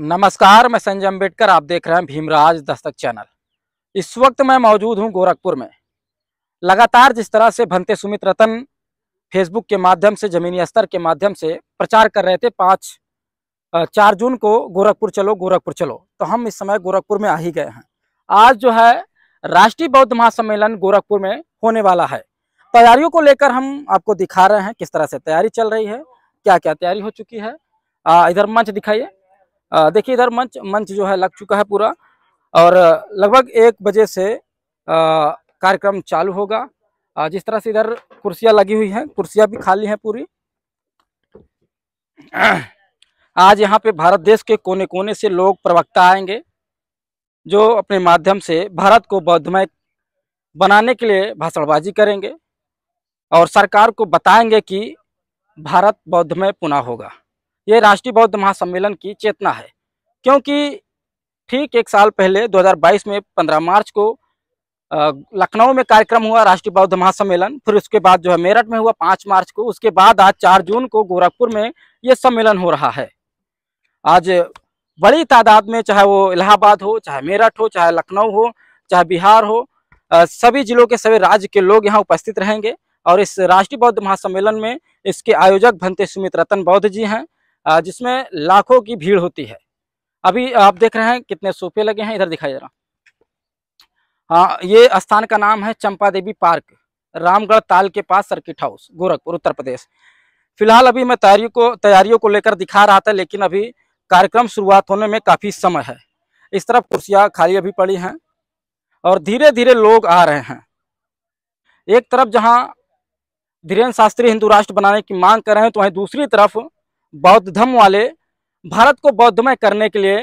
नमस्कार मैं संजय अम्बेडकर आप देख रहे हैं भीमराज दस्तक चैनल इस वक्त मैं मौजूद हूं गोरखपुर में लगातार जिस तरह से भंते सुमित रतन फेसबुक के माध्यम से जमीनी स्तर के माध्यम से प्रचार कर रहे थे पाँच चार जून को गोरखपुर चलो गोरखपुर चलो तो हम इस समय गोरखपुर में आ ही गए हैं आज जो है राष्ट्रीय बौद्ध महासम्मेलन गोरखपुर में होने वाला है तैयारियों को लेकर हम आपको दिखा रहे हैं किस तरह से तैयारी चल रही है क्या क्या तैयारी हो चुकी है इधर मंच दिखाइए देखिए इधर मंच मंच जो है लग चुका है पूरा और लगभग एक बजे से कार्यक्रम चालू होगा जिस तरह से इधर कुर्सियां लगी हुई हैं कुर्सियां भी खाली हैं पूरी आज यहाँ पे भारत देश के कोने कोने से लोग प्रवक्ता आएंगे जो अपने माध्यम से भारत को बौद्धमय बनाने के लिए भाषणबाजी करेंगे और सरकार को बताएंगे कि भारत बौद्धमय पुनः होगा ये राष्ट्रीय बौद्ध महासम्मेलन की चेतना है क्योंकि ठीक एक साल पहले 2022 में 15 मार्च को लखनऊ में कार्यक्रम हुआ राष्ट्रीय बौद्ध महासम्मेलन फिर उसके बाद जो है मेरठ में हुआ 5 मार्च को उसके बाद आज चार जून को गोरखपुर में ये सम्मेलन हो रहा है आज बड़ी तादाद में चाहे वो इलाहाबाद हो चाहे मेरठ हो चाहे लखनऊ हो चाहे बिहार हो सभी जिलों के सभी राज्य के लोग यहाँ उपस्थित रहेंगे और इस राष्ट्रीय बौद्ध महासम्मेलन में इसके आयोजक भंते सुमित रतन बौद्ध जी हैं जिसमें लाखों की भीड़ होती है अभी आप देख रहे हैं कितने सोफे लगे हैं इधर दिखाई दे रहा हाँ ये स्थान का नाम है चंपा देवी पार्क रामगढ़ ताल के पास सर्किट हाउस गोरखपुर उत्तर प्रदेश फिलहाल अभी मैं तैयारियों को तैयारियों को लेकर दिखा रहा था लेकिन अभी कार्यक्रम शुरुआत होने में काफ़ी समय है इस तरफ कुर्सियाँ खाली अभी पड़ी हैं और धीरे धीरे लोग आ रहे हैं एक तरफ जहाँ धीरेन्द्र शास्त्री हिंदू राष्ट्र बनाने की मांग कर रहे हैं तो वहीं दूसरी तरफ बौद्ध धर्म वाले भारत को बौद्धमय करने के लिए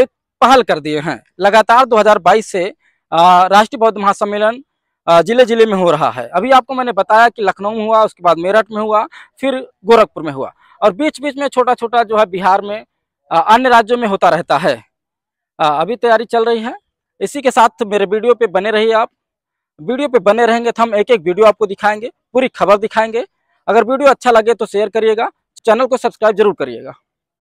एक पहल कर दिए हैं लगातार 2022 से राष्ट्रीय बौद्ध महासम्मेलन जिले जिले में हो रहा है अभी आपको मैंने बताया कि लखनऊ में हुआ उसके बाद मेरठ में हुआ फिर गोरखपुर में हुआ और बीच बीच में छोटा छोटा जो है बिहार में अन्य राज्यों में होता रहता है अभी तैयारी चल रही है इसी के साथ मेरे वीडियो पे बने रहिए आप वीडियो पे बने रहेंगे तो हम एक एक वीडियो आपको दिखाएंगे पूरी खबर दिखाएंगे अगर वीडियो अच्छा लगे तो शेयर करिएगा चैनल को सब्सक्राइब जरूर करिएगा